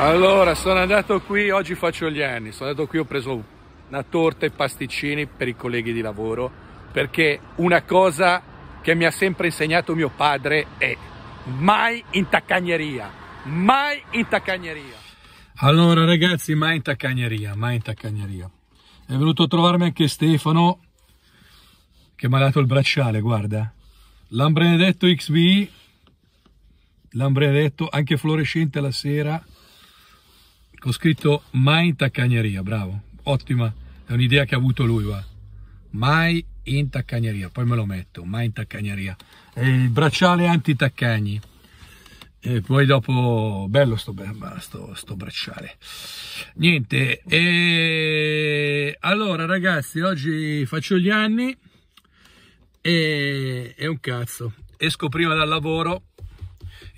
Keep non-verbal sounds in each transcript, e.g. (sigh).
Allora, sono andato qui, oggi faccio gli anni, sono andato qui, ho preso una torta e pasticcini per i colleghi di lavoro, perché una cosa che mi ha sempre insegnato mio padre è mai in taccagneria, mai in taccagneria. Allora ragazzi, mai in taccagneria, mai in taccagneria. È venuto a trovarmi anche Stefano, che mi ha dato il bracciale, guarda. L'ambrenedetto XBI, l'ambrenedetto, anche fluorescente la sera ho scritto mai in taccagneria, bravo, ottima, è un'idea che ha avuto lui, va. Mai in taccagneria, poi me lo metto, mai in taccagneria. E il bracciale anti-taccagni. E poi dopo, bello sto, sto, sto bracciale. Niente, e... allora ragazzi, oggi faccio gli anni e è un cazzo. Esco prima dal lavoro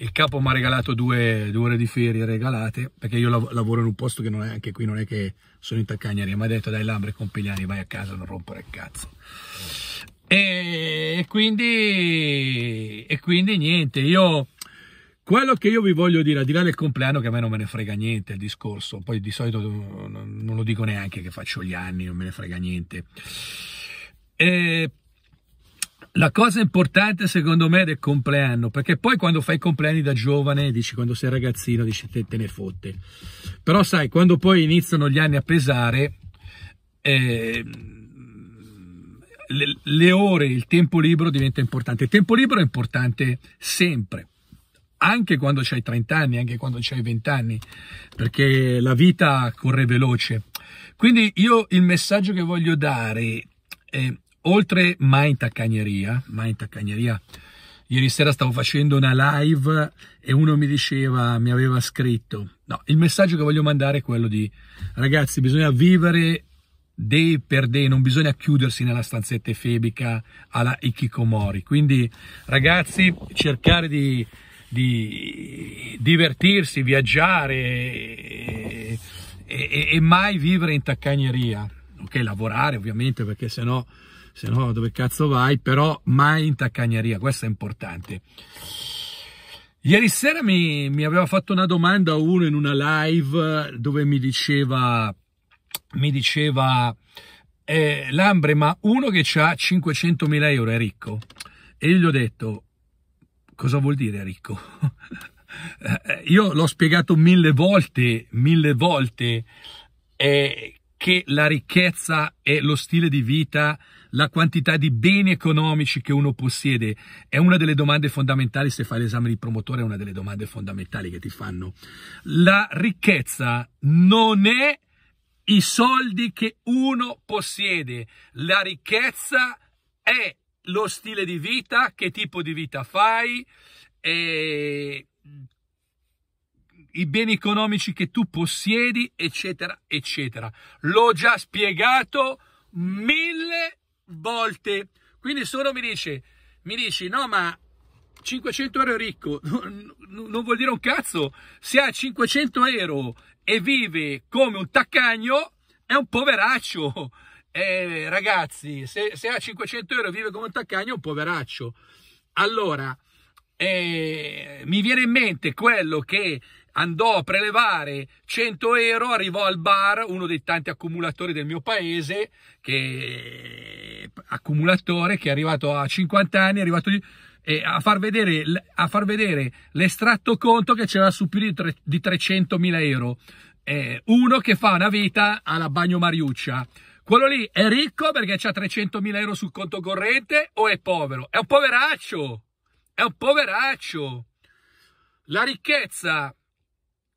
il capo mi ha regalato due, due, ore di ferie regalate perché io lav lavoro in un posto che non è anche qui non è che sono in taccagneria mi ha detto dai Lambre Compigliani vai a casa non rompere il cazzo e quindi, e quindi niente io quello che io vi voglio dire, al di là del compleanno, che a me non me ne frega niente il discorso, poi di solito non lo dico neanche che faccio gli anni, non me ne frega niente. Eh, la cosa importante secondo me del compleanno, perché poi quando fai compleanni da giovane, dici quando sei ragazzino, dici te, te ne fotte. Però sai, quando poi iniziano gli anni a pesare, eh, le, le ore, il tempo libero diventa importante. Il tempo libero è importante sempre, anche quando hai 30 anni, anche quando hai 20 anni, perché la vita corre veloce. Quindi io il messaggio che voglio dare è oltre mai in taccagneria, mai in taccagneria, ieri sera stavo facendo una live e uno mi diceva, mi aveva scritto, no, il messaggio che voglio mandare è quello di, ragazzi, bisogna vivere day per day, non bisogna chiudersi nella stanzetta efebica alla Ikikomori, quindi ragazzi, cercare di, di divertirsi, viaggiare e, e, e mai vivere in taccagneria, ok, lavorare ovviamente perché sennò... No se no dove cazzo vai, però mai in taccagneria, questo è importante. Ieri sera mi, mi aveva fatto una domanda uno in una live dove mi diceva, mi diceva, eh, Lambre, ma uno che ha 500.000 euro è ricco? E io gli ho detto, cosa vuol dire ricco? (laughs) Eh, io l'ho spiegato mille volte, mille volte, eh, che la ricchezza è lo stile di vita, la quantità di beni economici che uno possiede, è una delle domande fondamentali, se fai l'esame di promotore è una delle domande fondamentali che ti fanno. La ricchezza non è i soldi che uno possiede, la ricchezza è lo stile di vita, che tipo di vita fai, e i beni economici che tu possiedi, eccetera, eccetera. L'ho già spiegato mille volte. Quindi solo mi dice, mi dici, no ma 500 euro è ricco, (laughs) non vuol dire un cazzo. Se ha 500 euro e vive come un taccagno, è un poveraccio. (laughs) Eh, ragazzi, se, se ha 500 euro e vive come un taccagno, è un poveraccio. Allora, eh, mi viene in mente quello che andò a prelevare 100 euro, arrivò al bar, uno dei tanti accumulatori del mio paese, che accumulatore che è arrivato a 50 anni, è arrivato a far vedere, vedere l'estratto conto che c'era su più di, tre, di 300.000 euro. Eh, uno che fa una vita alla bagno Mariuccia. Quello lì è ricco perché ha 300.000 euro sul conto corrente o è povero? È un poveraccio! È un poveraccio! La ricchezza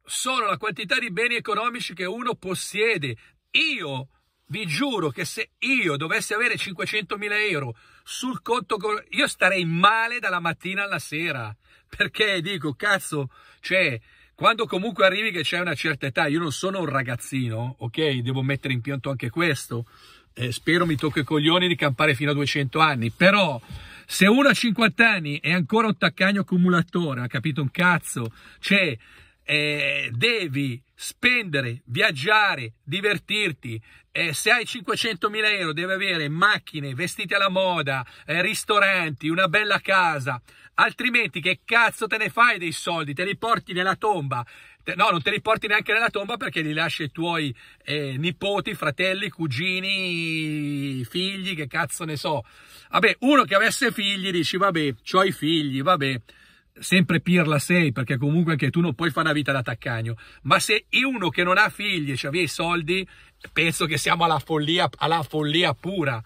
sono la quantità di beni economici che uno possiede. Io vi giuro che se io dovessi avere 500.000 euro sul conto, io starei male dalla mattina alla sera. Perché dico, cazzo, cioè, quando comunque arrivi che c'è una certa età, io non sono un ragazzino, ok? Devo mettere in pianto anche questo. Eh, spero mi tocchi i coglioni di campare fino a 200 anni, però se uno ha 50 anni è ancora un taccagno accumulatore, ha capito un cazzo, cioè eh, devi spendere, viaggiare, divertirti. Eh, se hai 500.000 euro devi avere macchine, vestiti alla moda, eh, ristoranti, una bella casa, altrimenti che cazzo te ne fai dei soldi? Te li porti nella tomba? Te, no, non te li porti neanche nella tomba perché li lasci ai tuoi eh, nipoti, fratelli, cugini, figli, che cazzo ne so. Vabbè, uno che avesse figli dici, vabbè, ho i figli, vabbè sempre pirla sei perché comunque anche tu non puoi fare una vita da taccagno ma se uno che non ha figli e cioè aveva i soldi penso che siamo alla follia, alla follia pura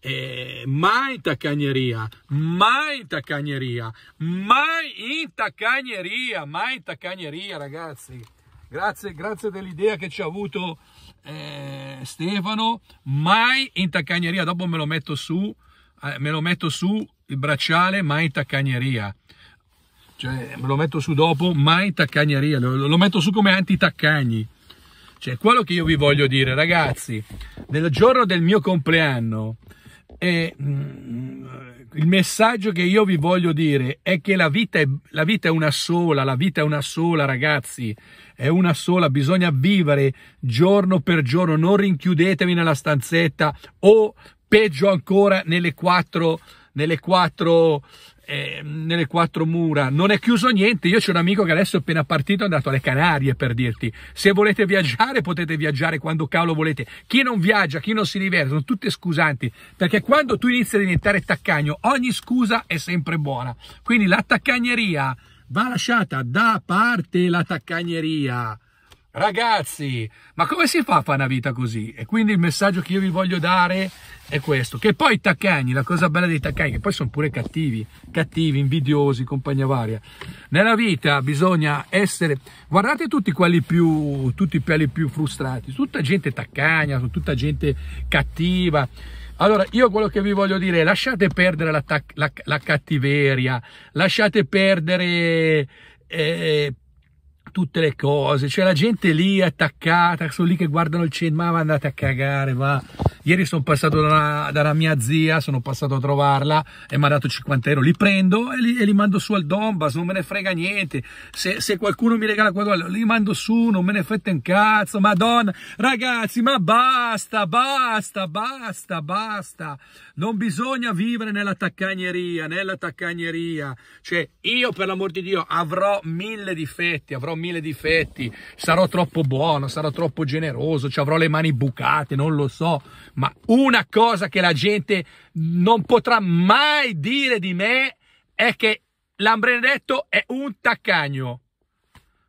eh, mai taccagneria mai taccagneria mai in taccagneria mai in taccagneria ragazzi grazie, grazie dell'idea che ci ha avuto eh, Stefano mai in taccagneria dopo me lo metto su eh, me lo metto su il bracciale mai in taccagneria cioè me lo metto su dopo, mai taccagneria, lo, lo metto su come anti-taccagni. Cioè, quello che io vi voglio dire, ragazzi, nel giorno del mio compleanno, e, mm, il messaggio che io vi voglio dire è che la vita è, la vita è una sola, la vita è una sola, ragazzi, è una sola, bisogna vivere giorno per giorno, non rinchiudetevi nella stanzetta o peggio ancora nelle quattro nelle quattro eh, nelle quattro mura, non è chiuso niente. Io c'è un amico che adesso è appena partito è andato alle Canarie per dirti: se volete viaggiare, potete viaggiare quando cavolo volete. Chi non viaggia, chi non si diverte, sono tutte scusanti. Perché quando tu inizi a diventare taccagno, ogni scusa è sempre buona. Quindi la taccagneria va lasciata da parte la taccagneria. Ragazzi, ma come si fa a fare una vita così? E quindi il messaggio che io vi voglio dare è questo. Che poi i taccagni, la cosa bella dei taccagni, che poi sono pure cattivi, cattivi, invidiosi, compagnia varia. Nella vita bisogna essere... Guardate tutti quelli più, tutti quelli più frustrati, tutta gente taccagna, tutta gente cattiva. Allora, io quello che vi voglio dire è lasciate perdere la, la, la cattiveria, lasciate perdere... Eh, tutte le cose, cioè la gente lì attaccata, sono lì che guardano il cinema, ma andate a cagare, va. Ieri sono passato da una, da una mia zia, sono passato a trovarla e mi ha dato 50 euro. Li prendo e li, e li, mando su al Donbass, non me ne frega niente. Se, se qualcuno mi regala qualcosa, li mando su, non me ne frega un cazzo. Madonna, ragazzi, ma basta, basta, basta, basta. Non bisogna vivere nella taccagneria, nella taccagneria. Cioè, io per l'amor di Dio avrò mille difetti, avrò mille difetti, sarò troppo buono, sarò troppo generoso, ci avrò le mani bucate, non lo so ma una cosa che la gente non potrà mai dire di me è che Lambrenetto è un taccagno.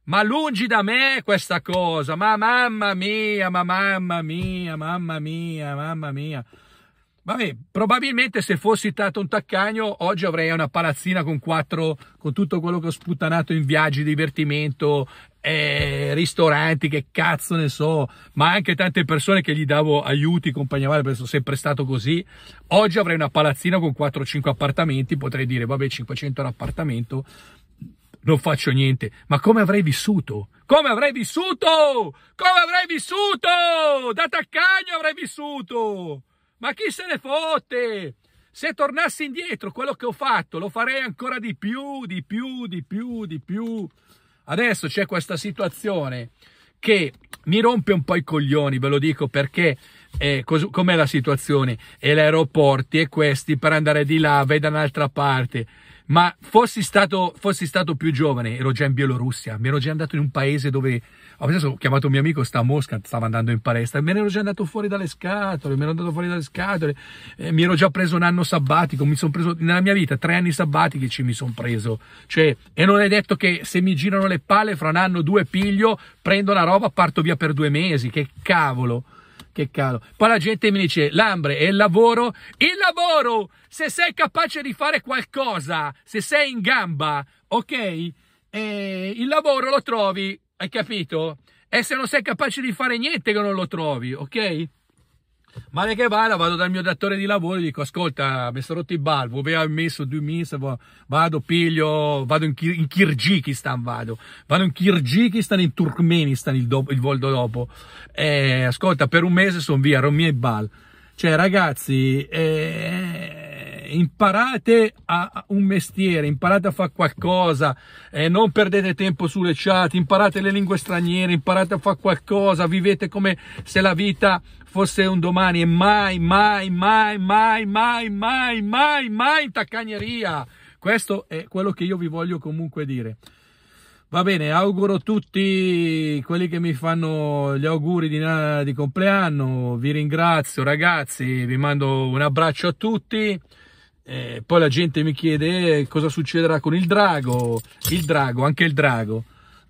Ma lungi da me questa cosa, ma mamma mia, ma mamma mia, mamma mia, mamma mia. Vabbè, probabilmente se fossi stato un taccagno oggi avrei una palazzina con quattro, con tutto quello che ho sputtanato in viaggi, divertimento, eh, ristoranti, che cazzo ne so, ma anche tante persone che gli davo aiuti, compagnia male, perché sono sempre stato così. Oggi avrei una palazzina con 4-5 appartamenti, potrei dire, vabbè, 500 l'appartamento, non faccio niente. Ma come avrei vissuto? Come avrei vissuto? Come avrei vissuto? Da taccagno avrei vissuto! Ma chi se ne fotte? Se tornassi indietro, quello che ho fatto lo farei ancora di più, di più, di più, di più. Adesso c'è questa situazione che mi rompe un po' i coglioni, ve lo dico perché eh, com'è la situazione? E gli aeroporti e questi per andare di là, vai da un'altra parte. Ma fossi stato, fossi stato più giovane, ero già in Bielorussia, mi ero già andato in un paese dove ho chiamato un mio amico, sta a Mosca, stava andando in palestra, me ne ero già andato fuori dalle scatole, me ne ero andato fuori dalle scatole, eh, mi ero già preso un anno sabbatico, mi sono preso nella mia vita tre anni sabbatici ci mi sono preso. Cioè, e non è detto che se mi girano le palle fra un anno due piglio, prendo la roba, parto via per due mesi, che cavolo. Che caro. Poi la gente mi dice, Lambre, e il lavoro? Il lavoro! Se sei capace di fare qualcosa, se sei in gamba, ok? E eh, il lavoro lo trovi, hai capito? E se non sei capace di fare niente che non lo trovi, ok? Male che vada, vado dal mio datore di lavoro e dico, ascolta, mi sono rotto i balvo, avevo messo due mesi vado, piglio, vado in, Kir in Kirghizistan, vado. Vado in Kirghizistan, in Turkmenistan il, do il volto dopo. Eh, ascolta, per un mese sono via, romia i bal. Cioè, ragazzi, eh, imparate a un mestiere, imparate a fare qualcosa, eh, non perdete tempo sulle chat, imparate le lingue straniere, imparate a fare qualcosa, vivete come se la vita fosse un domani e mai, mai, mai, mai, mai, mai, mai, mai in taccagneria. Questo è quello che io vi voglio comunque dire. Va bene, auguro a tutti quelli che mi fanno gli auguri di, di compleanno, vi ringrazio ragazzi, vi mando un abbraccio a tutti. Eh, poi la gente mi chiede eh, cosa succederà con il drago, il drago, anche il drago,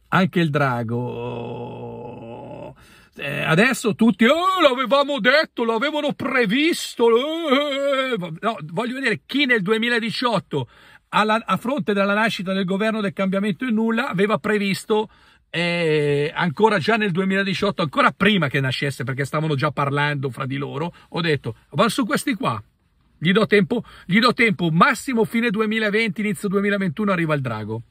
anche il drago. Eh, adesso tutti, oh, l'avevamo detto, l'avevano previsto. Eh, eh, eh. No, voglio vedere chi nel 2018, alla, a fronte della nascita del governo del cambiamento in nulla, aveva previsto eh, ancora già nel 2018, ancora prima che nascesse, perché stavano già parlando fra di loro, ho detto, va su questi qua, gli do tempo, gli do tempo massimo fine 2020, inizio 2021 arriva il drago.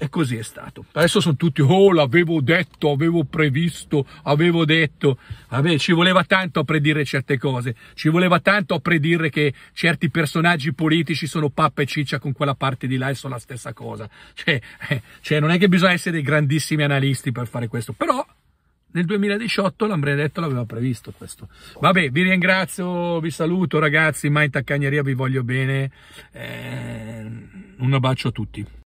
E così è stato. Adesso sono tutti, oh l'avevo detto, avevo previsto, avevo detto. Vabbè, ci voleva tanto a predire certe cose, ci voleva tanto a predire che certi personaggi politici sono pappa e ciccia con quella parte di là e sono la stessa cosa. Cioè, eh, cioè non è che bisogna essere dei grandissimi analisti per fare questo, però nel 2018 l'Ambredetto l'aveva previsto questo. Vabbè, vi ringrazio, vi saluto ragazzi, ma in taccagneria vi voglio bene. Eh, un abbraccio a tutti.